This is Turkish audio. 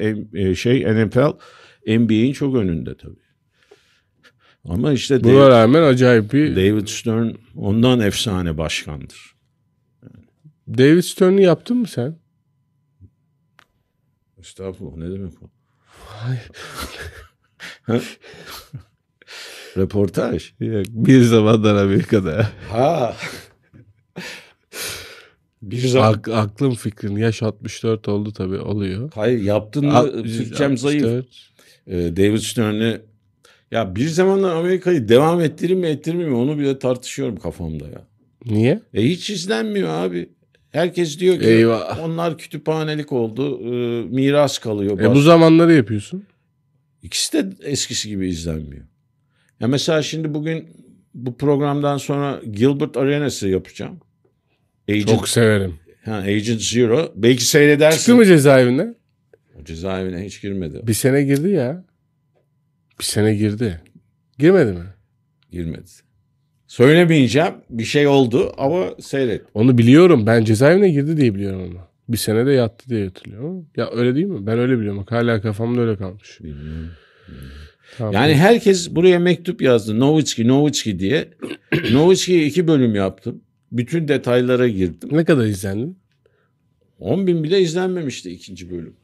E, şey NFL NBA'in çok önünde tabii. Ama işte Buna David, rağmen acayip bir... David Stern ondan efsane başkandır. David Stern'i yaptın mı sen? Estağfurullah ne demek o? Reportaj. Bir zamanlar Amerika'da. Ha. Bir zaman... Ak, aklım fikrin yaş 64 oldu tabi oluyor. Hayır yaptın A- Türkçem zayıf. Ee, David Stern'e ya bir zamanlar Amerika'yı devam ettirir mi ettirmeyeyim mi onu bile tartışıyorum kafamda ya. Niye? E hiç izlenmiyor abi. Herkes diyor ki Eyvah. onlar kütüphanelik oldu. E, miras kalıyor. Başka. E bu zamanları yapıyorsun. İkisi de eskisi gibi izlenmiyor. Ya mesela şimdi bugün bu programdan sonra Gilbert Arenas'ı yapacağım. Agent, Çok severim. Ha, Agent Zero. Belki seyredersin. Çıktı mı cezaevinde? Cezaevine hiç girmedi. Bir sene girdi ya. Bir sene girdi. Girmedi mi? Girmedi. Söylemeyeceğim. Bir şey oldu ama seyret. Onu biliyorum. Ben cezaevine girdi diye biliyorum onu. Bir sene de yattı diye hatırlıyorum. Ya öyle değil mi? Ben öyle biliyorum. hala kafamda öyle kalmış. Bilmiyorum. Tamam. Yani herkes buraya mektup yazdı. Novitski, Novitski diye. Novitski iki bölüm yaptım bütün detaylara girdim. Ne kadar izlendi? 10 bin bile izlenmemişti ikinci bölüm.